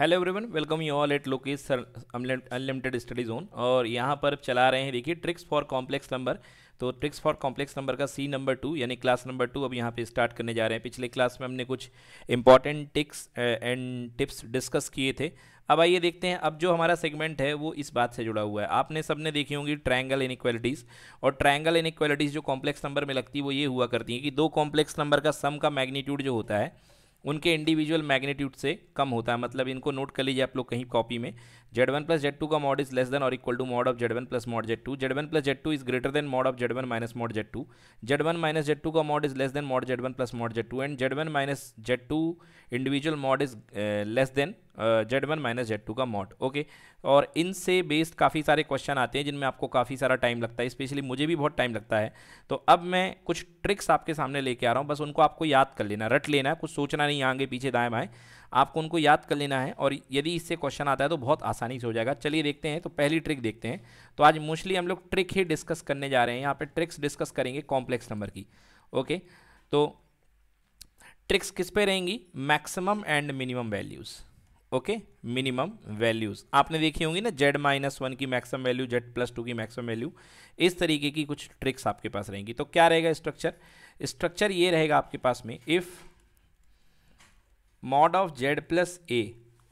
Hello everyone welcome you all at Lokesh unlimited study zone और यहाँ पर चला रहे हैं देखिए ट्रिक्स फॉर कॉम्प्लेक्स नंबर तो ट्रिक्स फॉर कॉम्प्लेक्स नंबर का सी नंबर टू यानी क्लास नंबर टू अब यहाँ पे स्टार्ट करने जा रहे हैं पिछले क्लास में हमने कुछ important tricks and tips discuss किए थे अब आइए देखते हैं अब जो हमारा सेगमेंट है वो इस बात से जुड़ा हुआ है आपने सबने देखी होंगी ट्रायंगल इनक्वालिटीज़ और ट्रायंगल इनक्वालिटीज़ जो कॉम्प्लेक्स नंबर में लगती है वो ये हुआ करती है कि दो कॉम्प्लेक्स नंबर का सम का मैग्नीट्यूड जो होता है उनके इंडिविजुअल मैग्नीट्यूड से कम होता है मतलब इनको नोट कर लीजिए आप लोग कहीं कॉपी में Z one plus Z two का मॉड इज लेस देन और equal to mod of Z one plus mod Z two Z one plus Z two is greater than mod of Z one minus mod Z two Z one minus Z two का mod is less than mod Z one plus mod Z two and Z one minus Z two individual mod is less than Z one minus Z two का mod okay और इनसे based काफ़ी सारे question आते हैं जिनमें आपको काफ़ी सारा टाइम लगता है स्पेशली मुझे भी बहुत टाइम लगता है तो अब मैं कुछ ट्रिक्स आपके सामने लेके आ रहा हूँ बस उनको आपको याद कर लेना रट लेना कुछ सोचना नहीं आगे पीछे दाएँ बाएँ आपको उनको याद कर लेना है और यदि इससे क्वेश्चन आता है तो बहुत आसानी से हो जाएगा चलिए देखते हैं तो पहली ट्रिक देखते हैं तो आज मोस्टली हम लोग ट्रिक ही डिस्कस करने जा रहे हैं यहाँ पर ट्रिक्स डिस्कस करेंगे कॉम्प्लेक्स नंबर की ओके तो ट्रिक्स किस पे रहेंगी maximum and minimum values okay minimum values आपने देखी होंगी ना जेड माइनस वन की maximum value Z plus two की मैक्सिमम वैल्यू इस तरीके की कुछ ट्रिक्स आपके पास रहेंगी तो क्या रहेगा स्ट्रक्चर स्ट्रक्चर ये रहेगा आपके पास में if mod of Z plus A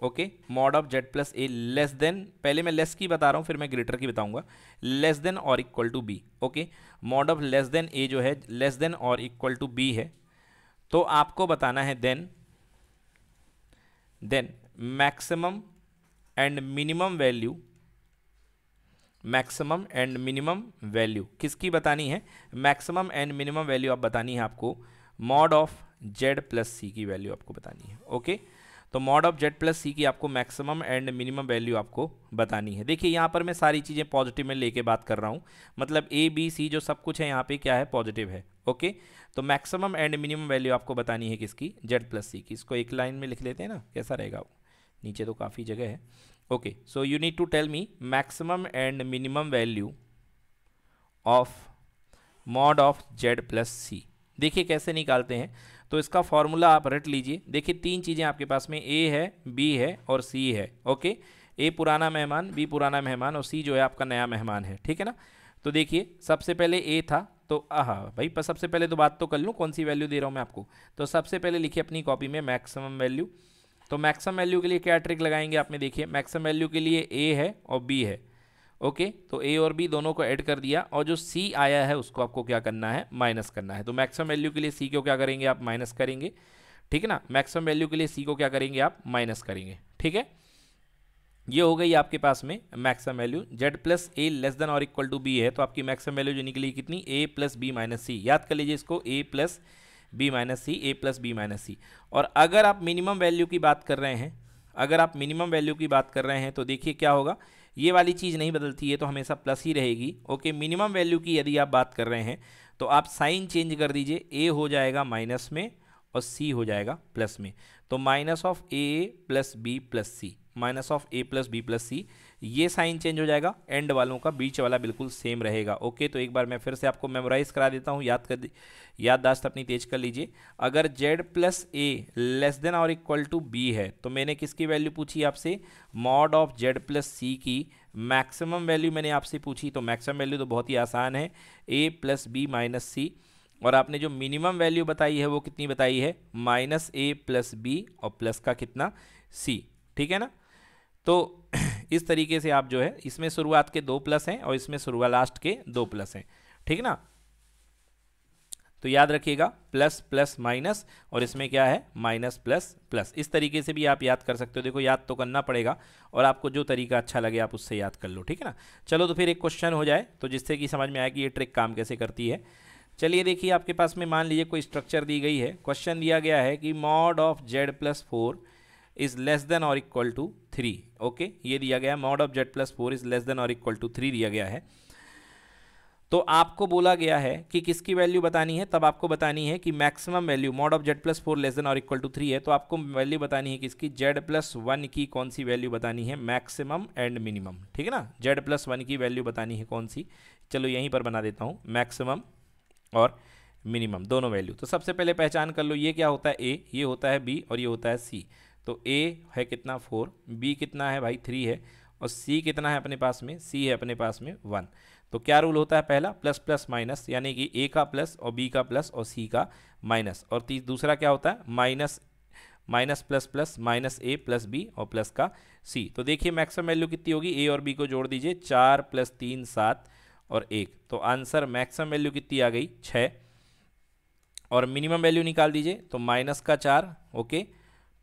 okay mod of Z plus A less than पहले मैं लेस की बता रहा हूँ फिर मैं ग्रेटर की बताऊंगा लेस देन और equal to B okay mod of less than A जो है लेस देन और इक्वल टू बी है तो आपको बताना है then then maximum and minimum value maximum and minimum value किसकी बतानी है मैक्सिमम एंड मिनिमम वैल्यू आप बतानी है आपको mod of Z plus C की वैल्यू आपको बतानी है ओके तो mod of Z plus C की आपको मैक्सिमम एंड मिनिमम वैल्यू आपको बतानी है देखिए यहाँ पर मैं सारी चीज़ें पॉजिटिव में लेके बात कर रहा हूँ मतलब ए बी सी जो सब कुछ है यहाँ पे क्या है पॉजिटिव है ओके तो मैक्सिमम एंड मिनिमम वैल्यू आपको बतानी है किसकी जेड प्लस सी की इसको एक लाइन में लिख लेते हैं ना कैसा रहेगा वो नीचे तो काफ़ी जगह है okay so you need to tell me maximum and minimum value of mod of Z plus C देखिए कैसे निकालते हैं तो इसका फॉर्मूला आप रट लीजिए देखिए तीन चीज़ें आपके पास में ए है बी है और सी है ओके ए पुराना मेहमान बी पुराना मेहमान और सी जो है आपका नया मेहमान है ठीक है ना तो देखिए सबसे पहले ए था तो आह भाई पर सबसे पहले तो बात तो कर लूँ कौन सी वैल्यू दे रहा हूँ मैं आपको तो सबसे पहले लिखिए अपनी कॉपी में मैक्सिमम वैल्यू तो मैक्सिमम वैल्यू के लिए क्या ट्रिक लगाएंगे आप में देखिए मैक्सिमम वैल्यू के लिए ए है और बी है ओके तो ए और बी दोनों को ऐड कर दिया और जो सी आया है उसको आपको क्या करना है माइनस करना है तो मैक्सिमम वैल्यू के लिए सी को क्या करेंगे आप माइनस करेंगे ठीक है ना मैक्सिमम वैल्यू के लिए सी को क्या करेंगे आप माइनस करेंगे ठीक है ये हो गई आपके पास में maximum value Z plus A less than और इक्वल टू बी है तो आपकी मैक्सिमम वैल्यू जो निकली कितनी A plus B minus C याद कर लीजिए इसको A plus B minus C A plus B minus C और अगर आप मिनिमम वैल्यू की बात कर रहे हैं अगर आप मिनिमम वैल्यू की बात कर रहे हैं तो देखिए क्या होगा ये वाली चीज़ नहीं बदलती है तो हमेशा प्लस ही रहेगी ओके मिनिमम वैल्यू की यदि आप बात कर रहे हैं तो आप साइन चेंज कर दीजिए ए हो जाएगा माइनस में और सी हो जाएगा प्लस में तो minus of A plus B plus C minus of A plus B plus C ये साइन चेंज हो जाएगा एंड वालों का बीच वाला बिल्कुल सेम रहेगा ओके तो एक बार मैं फिर से आपको मेमोराइज करा देता हूँ याद कर याददाश्त अपनी तेज कर लीजिए अगर Z plus A less than और इक्वल टू बी है तो मैंने किसकी वैल्यू पूछी आपसे mod of Z plus C की मैक्सिमम वैल्यू मैंने आपसे पूछी तो मैक्सिमम वैल्यू तो बहुत ही आसान है A plus B minus C और आपने जो मिनिमम वैल्यू बताई है वो कितनी बताई है माइनस ए प्लस बी और प्लस का कितना सी ठीक है ना तो इस तरीके से आप जो है इसमें शुरुआत के दो प्लस हैं और इसमें शुरुआत लास्ट के दो प्लस हैं ठीक ना तो याद रखिएगा प्लस प्लस माइनस और इसमें क्या है माइनस प्लस प्लस इस तरीके से भी आप याद कर सकते हो देखो याद तो करना पड़ेगा और आपको जो तरीका अच्छा लगे आप उससे याद कर लो ठीक है ना चलो तो फिर एक क्वेश्चन हो जाए तो जिससे कि समझ में आए कि ये ट्रिक काम कैसे करती है चलिए देखिए आपके पास में मान लीजिए कोई स्ट्रक्चर दी गई है क्वेश्चन दिया गया है कि mod of Z plus four is less than और इक्वल टू थ्री ओके ये दिया गया mod of Z plus four is less than और इक्वल टू थ्री दिया गया है तो आपको बोला गया है कि किसकी वैल्यू बतानी है तब आपको बतानी है कि maximum value mod of Z plus four less than और इक्वल टू थ्री है तो आपको वैल्यू बतानी है किसकी जेड प्लस वन की कौन सी वैल्यू बतानी है मैक्सिमम एंड मिनिमम ठीक है ना जेड प्लस वन की वैल्यू बतानी है कौन सी चलो यहीं पर बना देता हूँ मैक्सिमम और मिनिमम दोनों वैल्यू तो सबसे पहले पहचान कर लो ये क्या होता है ए ये होता है बी और ये होता है सी तो ए है कितना फोर बी कितना है भाई थ्री है और सी कितना है अपने पास में सी है अपने पास में वन तो क्या रूल होता है पहला प्लस प्लस माइनस यानी कि ए का प्लस और बी का प्लस और सी का माइनस और तीस दूसरा क्या होता है minus minus plus plus minus A plus B और प्लस का सी तो देखिए मैक्सिमम वैल्यू कितनी होगी ए और बी को जोड़ दीजिए चार प्लस तीन सात और एक तो आंसर मैक्सिमम वैल्यू कितनी आ गई छः और मिनिमम वैल्यू निकाल दीजिए तो माइनस का चार ओके okay?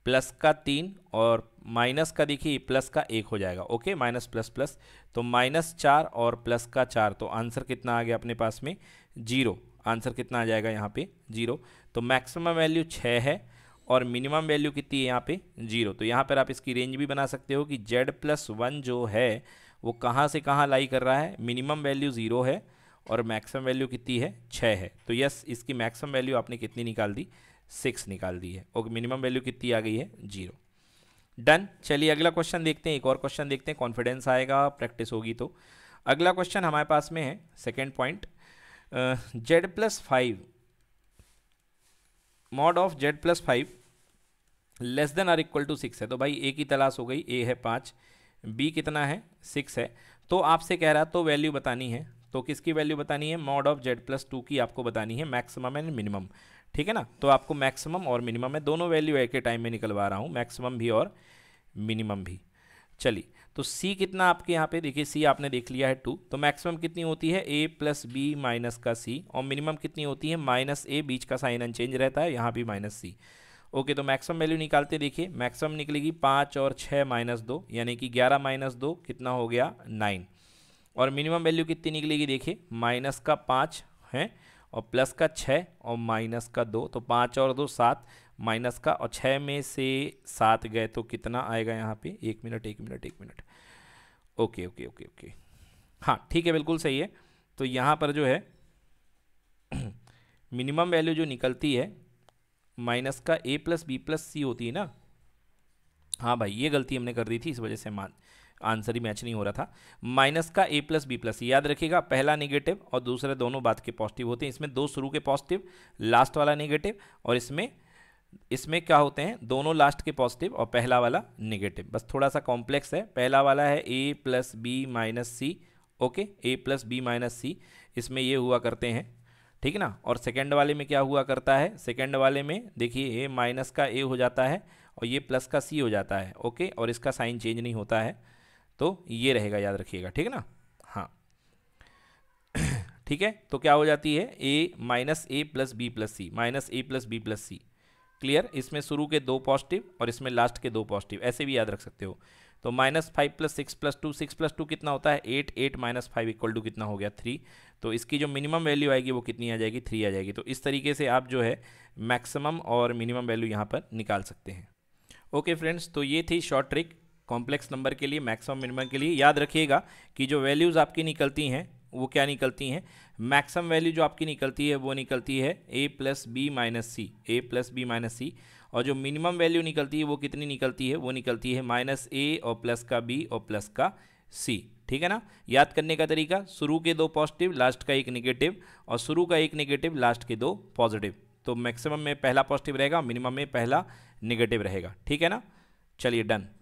प्लस का तीन और माइनस का देखिए प्लस का एक हो जाएगा ओके माइनस प्लस प्लस तो माइनस चार और प्लस का चार तो आंसर कितना आ गया अपने पास में जीरो आंसर कितना आ जाएगा यहाँ पे जीरो तो मैक्सिमम वैल्यू छः है और मिनिमम वैल्यू कितनी है यहाँ पे जीरो तो यहाँ पर आप इसकी रेंज भी बना सकते हो कि जेड प्लस वन जो है वो कहाँ से कहाँ लाई कर रहा है मिनिमम वैल्यू ज़ीरो है और मैक्सिमम वैल्यू कितनी है छः है तो यस इसकी मैक्सिमम वैल्यू आपने कितनी निकाल दी सिक्स निकाल दी है ओके मिनिमम वैल्यू कितनी आ गई है जीरो डन चलिए अगला क्वेश्चन देखते हैं एक और क्वेश्चन देखते हैं कॉन्फिडेंस आएगा प्रैक्टिस होगी तो अगला क्वेश्चन हमारे पास में है second point Z plus five mod of Z plus five less than or equal to six है तो भाई ए की तलाश हो गई ए है पाँच बी कितना है सिक्स है तो आपसे कह रहा तो वैल्यू बतानी है तो किसकी वैल्यू बतानी है mod of Z plus two की आपको बतानी है मैक्सिमम एंड मिनिमम ठीक है ना तो आपको मैक्सिमम और मिनिमम मैं दोनों वैल्यू एक ही टाइम में निकलवा रहा हूँ मैक्सिमम भी और मिनिमम भी चलिए तो सी कितना आपके यहाँ पे देखिए सी आपने देख लिया है टू तो मैक्सिमम कितनी होती है ए प्लस बी माइनस का सी और मिनिमम कितनी होती है माइनस ए बीच का साइन अनचेंज रहता है यहाँ भी माइनस सी ओके तो मैक्सिमम वैल्यू निकालते देखिए मैक्सिमम निकलेगी पाँच और छः माइनस दो यानी कि ग्यारह माइनस दो कितना हो गया नाइन और मिनिमम वैल्यू कितनी निकलेगी देखिए माइनस का पाँच है और प्लस का छः और माइनस का दो तो पाँच और दो सात माइनस का और छः में से सात गए तो कितना आएगा यहाँ पे एक मिनट एक मिनट एक minute okay okay okay okay हाँ ठीक है बिल्कुल सही है तो यहाँ पर जो है मिनिमम वैल्यू जो निकलती है माइनस का A plus B plus C होती है ना हाँ भाई ये गलती हमने कर दी थी इस वजह से मान आंसर ही मैच नहीं हो रहा था माइनस का ए प्लस बी प्लस याद रखिएगा पहला नेगेटिव और दूसरे दोनों बात के पॉजिटिव होते हैं इसमें दो शुरू के पॉजिटिव लास्ट वाला नेगेटिव और इसमें इसमें क्या होते हैं दोनों लास्ट के पॉजिटिव और पहला वाला नेगेटिव बस थोड़ा सा कॉम्प्लेक्स है पहला वाला है A plus B minus C okay A plus B minus C इसमें ये हुआ करते हैं ठीक है ना और सेकेंड वाले में क्या हुआ करता है सेकेंड वाले में देखिए ए माइनस का ए हो जाता है और ये प्लस का सी हो जाता है ओके और इसका साइन चेंज नहीं होता है तो ये रहेगा याद रखिएगा ठीक है ना हाँ ठीक है तो क्या हो जाती है A minus A plus B plus C minus A plus B plus C clear इसमें शुरू के दो पॉजिटिव और इसमें लास्ट के दो पॉजिटिव ऐसे भी याद रख सकते हो तो minus five plus six plus two six plus two कितना होता है eight eight minus five equal to कितना हो गया थ्री तो इसकी जो मिनिमम वैल्यू आएगी वो कितनी आ जाएगी थ्री आ जाएगी तो इस तरीके से आप जो है मैक्सिमम और मिनिमम वैल्यू यहाँ पर निकाल सकते हैं ओके okay फ्रेंड्स तो ये थी शॉर्ट ट्रिक कॉम्प्लेक्स नंबर के लिए मैक्सिमम मिनिमम के लिए याद रखिएगा कि जो वैल्यूज़ आपकी निकलती हैं वो क्या निकलती हैं मैक्सिमम वैल्यू जो आपकी निकलती है वो निकलती है A plus B minus C A plus B minus C और जो मिनिमम वैल्यू निकलती है वो कितनी निकलती है वो निकलती है माइनस ए और प्लस का बी और प्लस का सी ठीक है ना याद करने का तरीका शुरू के दो पॉजिटिव लास्ट का एक निगेटिव और शुरू का एक निगेटिव लास्ट के दो पॉजिटिव तो मैक्सिमम में पहला पॉजिटिव रहेगा मिनिमम में पहला निगेटिव रहेगा ठीक है ना चलिए डन